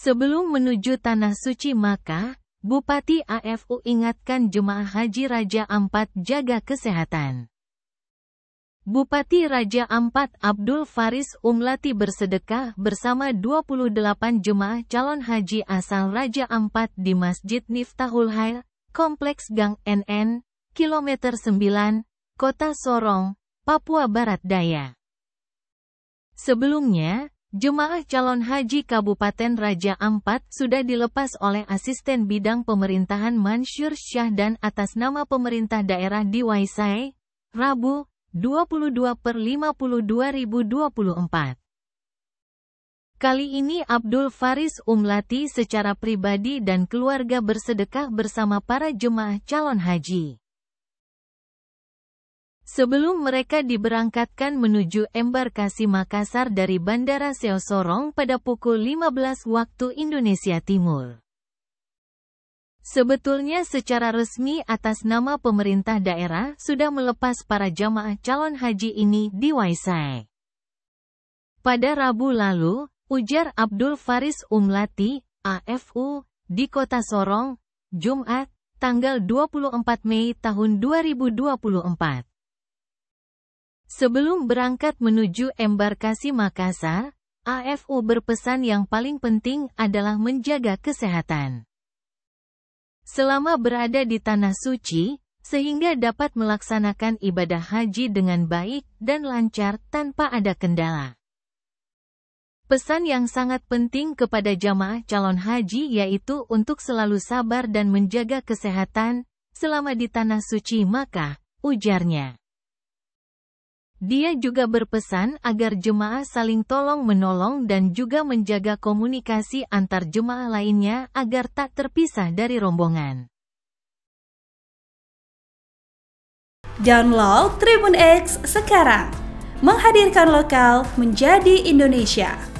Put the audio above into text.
Sebelum menuju Tanah Suci maka, Bupati AFU ingatkan Jemaah Haji Raja Ampat jaga kesehatan. Bupati Raja Ampat Abdul Faris Umlati bersedekah bersama 28 jemaah calon haji asal Raja Ampat di Masjid Niftahul Hail, Kompleks Gang NN, Kilometer 9, Kota Sorong, Papua Barat Daya. Sebelumnya, Jemaah calon haji Kabupaten Raja Ampat sudah dilepas oleh asisten bidang pemerintahan Mansyur Syah dan atas nama pemerintah daerah di Waisai, Rabu, 22 per 50 2024. Kali ini Abdul Faris Umlati secara pribadi dan keluarga bersedekah bersama para jemaah calon haji. Sebelum mereka diberangkatkan menuju embarkasi Makassar dari Bandara Seo Sorong pada pukul 15 waktu Indonesia Timur. Sebetulnya secara resmi atas nama pemerintah daerah sudah melepas para jamaah calon haji ini di Waisai. Pada Rabu lalu, ujar Abdul Faris Umlati, AFU, di Kota Sorong, Jumat, tanggal 24 Mei tahun 2024. Sebelum berangkat menuju embarkasi Makassar, AFU berpesan yang paling penting adalah menjaga kesehatan. Selama berada di Tanah Suci, sehingga dapat melaksanakan ibadah haji dengan baik dan lancar tanpa ada kendala. Pesan yang sangat penting kepada jamaah calon haji yaitu untuk selalu sabar dan menjaga kesehatan selama di Tanah Suci Makkah, ujarnya. Dia juga berpesan agar jemaah saling tolong-menolong dan juga menjaga komunikasi antar jemaah lainnya agar tak terpisah dari rombongan. Download Tribun X sekarang, menghadirkan lokal menjadi Indonesia.